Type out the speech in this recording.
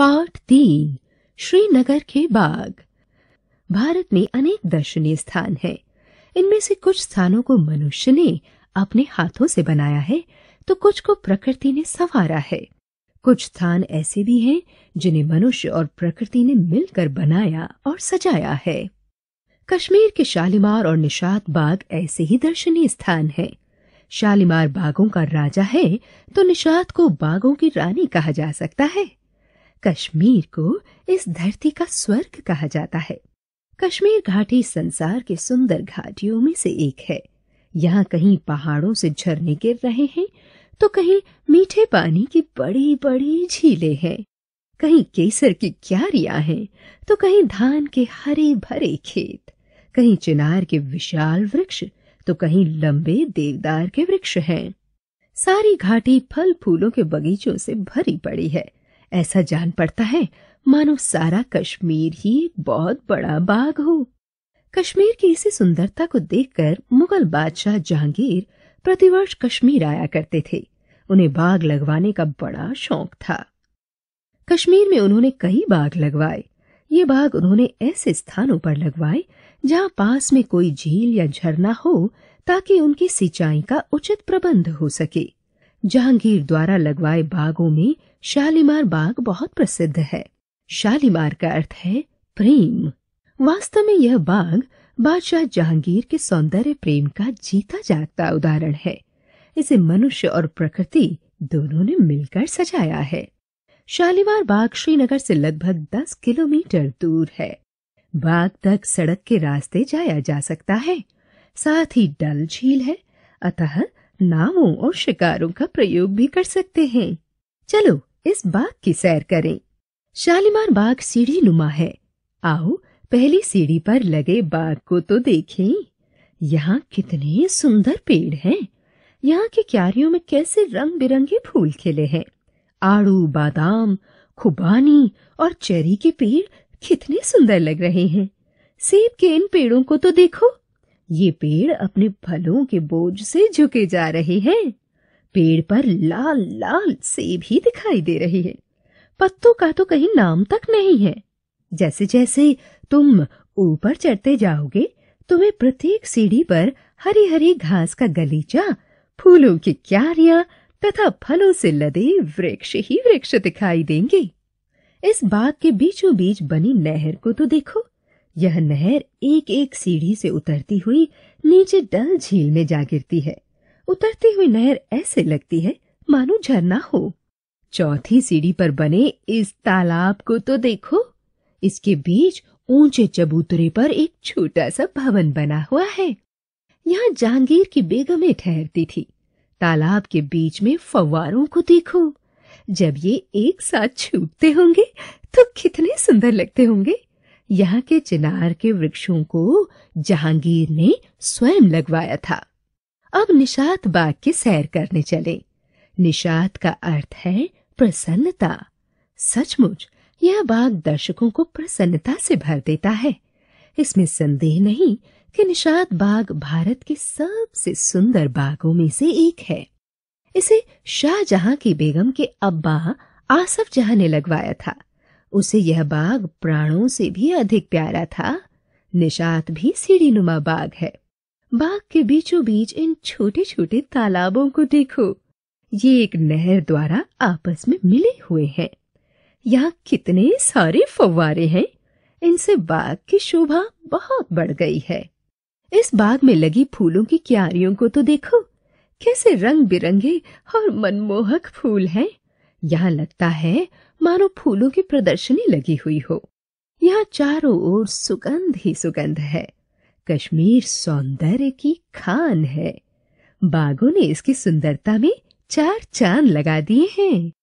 Part तीन श्रीनगर के बाग भारत में अनेक दर्शनीय स्थान हैं। इनमें से कुछ स्थानों को मनुष्य ने अपने हाथों से बनाया है तो कुछ को प्रकृति ने संवारा है कुछ स्थान ऐसे भी हैं जिन्हें मनुष्य और प्रकृति ने मिलकर बनाया और सजाया है कश्मीर के शालीमार और निषाद बाग ऐसे ही दर्शनीय स्थान है शालीमार बागों का राजा है तो निषाद को बागों की रानी कहा जा सकता है कश्मीर को इस धरती का स्वर्ग कहा जाता है कश्मीर घाटी संसार के सुंदर घाटियों में से एक है यहाँ कहीं पहाड़ों से झरने गिर रहे हैं तो कहीं मीठे पानी की बड़ी बड़ी झीलें हैं कहीं केसर की क्यारियां हैं तो कहीं धान के हरे भरे खेत कहीं चिनार के विशाल वृक्ष तो कहीं लंबे देवदार के वृक्ष हैं सारी घाटी फल फूलों के बगीचों से भरी पड़ी है ऐसा जान पड़ता है मानो सारा कश्मीर ही एक बहुत बड़ा बाग हो कश्मीर की इसी सुंदरता को देखकर मुगल बादशाह जहांगीर प्रतिवर्ष कश्मीर आया करते थे उन्हें बाग लगवाने का बड़ा शौक था कश्मीर में उन्होंने कई बाग लगवाए ये बाग उन्होंने ऐसे स्थानों पर लगवाए जहाँ पास में कोई झील या झरना हो ताकि उनकी सिंचाई का उचित प्रबंध हो सके जहांगीर द्वारा लगवाए बागों में शालीमार बाग बहुत प्रसिद्ध है शालीमार का अर्थ है प्रेम वास्तव में यह बाग बादशाह जहांगीर के सौंदर्य प्रेम का जीता जागता उदाहरण है इसे मनुष्य और प्रकृति दोनों ने मिलकर सजाया है शालीमार बाग श्रीनगर से लगभग दस किलोमीटर दूर है बाग तक सड़क के रास्ते जाया जा सकता है साथ ही डल झील है अतः नामों और शिकारों का प्रयोग भी कर सकते हैं चलो इस बाग की सैर करें शालीमार बाग सीढ़ी नुमा है आओ पहली सीढ़ी पर लगे बाग को तो देखें यहाँ कितने सुंदर पेड़ हैं यहाँ के क्यारियों में कैसे रंग बिरंगे फूल खिले हैं आड़ू बादाम खुबानी और चेरी के पेड़ कितने सुंदर लग रहे हैं सेब के इन पेड़ों को तो देखो ये पेड़ अपने फलों के बोझ से झुके जा रहे हैं पेड़ पर लाल लाल सेब ही दिखाई दे रही है पत्तों का तो कहीं नाम तक नहीं है जैसे जैसे तुम ऊपर चढ़ते जाओगे तुम्हें प्रत्येक सीढ़ी पर हरी हरी घास का गलीचा फूलों की क्यारियां तथा फलों से लदे वृक्ष ही वृक्ष दिखाई देंगे इस बाग के बीचों बीच बनी नहर को तो देखो यह नहर एक एक सीढ़ी से उतरती हुई नीचे डल झील में जा गिरती है उतरती हुई नहर ऐसे लगती है मानो झरना हो चौथी सीढ़ी पर बने इस तालाब को तो देखो इसके बीच ऊंचे चबूतरे पर एक छोटा सा भवन बना हुआ है यहाँ जहांगीर की बेगमें ठहरती थी तालाब के बीच में फवारों को देखो जब ये एक साथ छूटते होंगे तो कितने सुंदर लगते होंगे यहाँ के चिनार के वृक्षों को जहांगीर ने स्वयं लगवाया था अब निषाद बाग की सैर करने चले निषाद का अर्थ है प्रसन्नता सचमुच यह बाग दर्शकों को प्रसन्नता से भर देता है इसमें संदेह नहीं कि निषाद बाग भारत के सबसे सुंदर बागों में से एक है इसे शाहजहां की बेगम के अब्बा आसफ जहां ने लगवाया था उसे यह बाग प्राणों से भी अधिक प्यारा था निशात भी सीढ़ी नुमा बाग है बाग के बीचों बीच इन छोटे छोटे तालाबों को देखो ये एक नहर द्वारा आपस में मिले हुए हैं यहाँ कितने सारे फव्वारे हैं इनसे बाग की शोभा बहुत बढ़ गई है इस बाग में लगी फूलों की क्यारियों को तो देखो कैसे रंग बिरंगे और मनमोहक फूल हैं यहाँ लगता है मानो फूलों की प्रदर्शनी लगी हुई हो यहाँ चारों ओर सुगंध ही सुगंध है कश्मीर सौंदर्य की खान है बागों ने इसकी सुंदरता में चार चांद लगा दिए हैं